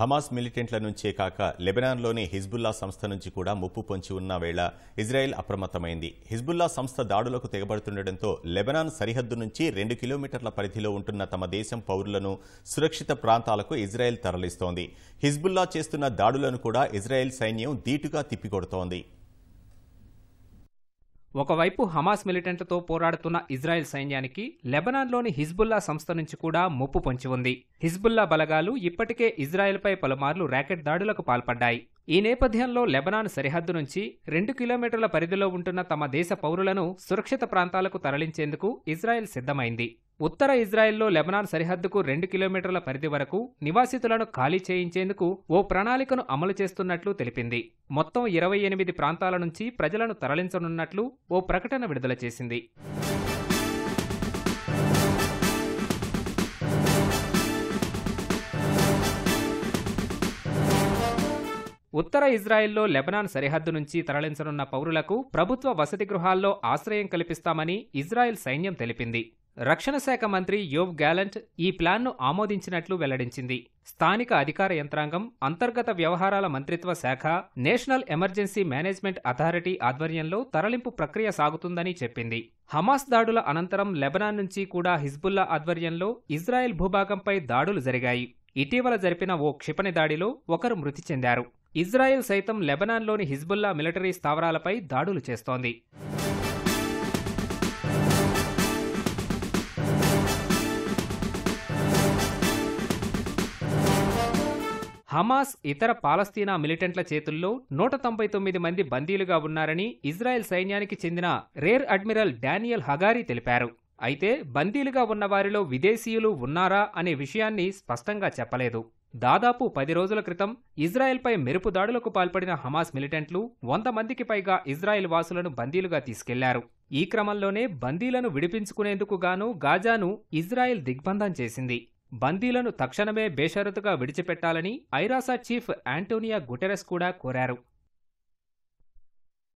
Hamas మిలిటెంట్ల నుంచే కాక లెబెనాన్లోని Hezbollah సంస్థ నుంచి కూడా ముప్పు పొంచి ఉన్న వేళ ఇజ్రాయెల్ అప్రమత్తమైంది హిజ్బుల్లా సంస్థ దాడులకు తెగబడుతుండటంతో లెబెనాన్ సరిహద్దు నుంచి రెండు కిలోమీటర్ల పరిధిలో ఉంటున్న తమ దేశం పౌరులను సురక్షిత ప్రాంతాలకు ఇజ్రాయెల్ తరలిస్తోంది హిజ్బుల్లా చేస్తున్న దాడులను కూడా ఇజ్రాయెల్ సైన్యం ధీటుగా తిప్పికొడుతోంది ఒకవైపు హమాస్ మిలిటెంట్లతో పోరాడుతున్న ఇజ్రాయెల్ సైన్యానికి లెబనాన్లోని హిజ్బుల్లా సంస్థ నుంచి కూడా ముప్పు పొంచి ఉంది హిజ్బుల్లా బలగాలు ఇప్పటికే ఇజ్రాయెల్పై పలుమార్లు ర్యాకెట్ దాడులకు పాల్పడ్డాయి ఈ నేపథ్యంలో లెబనాన్ సరిహద్దు నుంచి రెండు కిలోమీటర్ల పరిధిలో ఉంటున్న తమ దేశ పౌరులను సురక్షిత ప్రాంతాలకు తరలించేందుకు ఇజ్రాయెల్ సిద్ధమైంది ఉత్తర ఇజ్రాయెల్లో లెబనాన్ సరిహద్దుకు రెండు కిలోమీటర్ల పరిధి వరకు నివాసితులను ఖాళీ చేయించేందుకు ఓ ప్రణాళికను అమలు చేస్తున్నట్లు తెలిపింది మొత్తం ఇరవై ఎనిమిది ప్రాంతాల నుంచి ప్రజలను తరలించనున్నట్లు ఓ ప్రకటన విడుదల చేసింది ఉత్తర ఇజ్రాయెల్లో లెబనాన్ సరిహద్దు నుంచి తరలించనున్న పౌరులకు ప్రభుత్వ వసతి గృహాల్లో ఆశ్రయం కల్పిస్తామని ఇజ్రాయెల్ సైన్యం తెలిపింది రక్షణ శాఖ మంత్రి యోవ్ గ్యాలంట్ ఈ ప్లాన్ను ఆమోదించినట్లు వెల్లడించింది స్థానిక అధికార యంత్రాంగం అంతర్గత వ్యవహారాల మంత్రిత్వ శాఖ నేషనల్ ఎమర్జెన్సీ మేనేజ్మెంట్ అథారిటీ ఆధ్వర్యంలో తరలింపు ప్రక్రియ సాగుతుందని చెప్పింది హమాస్ దాడుల అనంతరం లెబనాన్ నుంచి కూడా హిజ్బుల్లా ఆధ్వర్యంలో ఇజ్రాయెల్ భూభాగంపై దాడులు జరిగాయి ఇటీవల జరిపిన ఓ క్షిపణి దాడిలో ఒకరు మృతి చెందారు ఇజ్రాయెల్ సైతం లెబనాన్లోని హిజ్బుల్లా మిలిటరీ స్థావరాలపై దాడులు చేస్తోంది హమాస్ ఇతర పాలస్తీనా మిలిటెంట్ల చేతుల్లో నూట తొంభై తొమ్మిది మంది బందీలుగా ఉన్నారని ఇజ్రాయెల్ సైన్యానికి చెందిన రేర్ అడ్మిరల్ డానియల్ హగారీ తెలిపారు అయితే బందీలుగా ఉన్నవారిలో విదేశీయులు ఉన్నారా అనే విషయాన్ని స్పష్టంగా చెప్పలేదు దాదాపు పది రోజుల క్రితం ఇజ్రాయెల్పై మెరుపు దాడులకు పాల్పడిన హమాస్ మిలిటెంట్లు వంద మందికి పైగా ఇజ్రాయెల్ వాసులను బందీలుగా తీసుకెళ్లారు ఈ క్రమంలోనే బందీలను విడిపించుకునేందుకు గాను గాజాను ఇజ్రాయెల్ దిగ్బంధం చేసింది బందీలను తక్షణమే బేషరతుగా విడిచిపెట్టాలని ఐరాసా చీఫ్ ఆంటోనియా గుటెరస్ కూడా కోరారు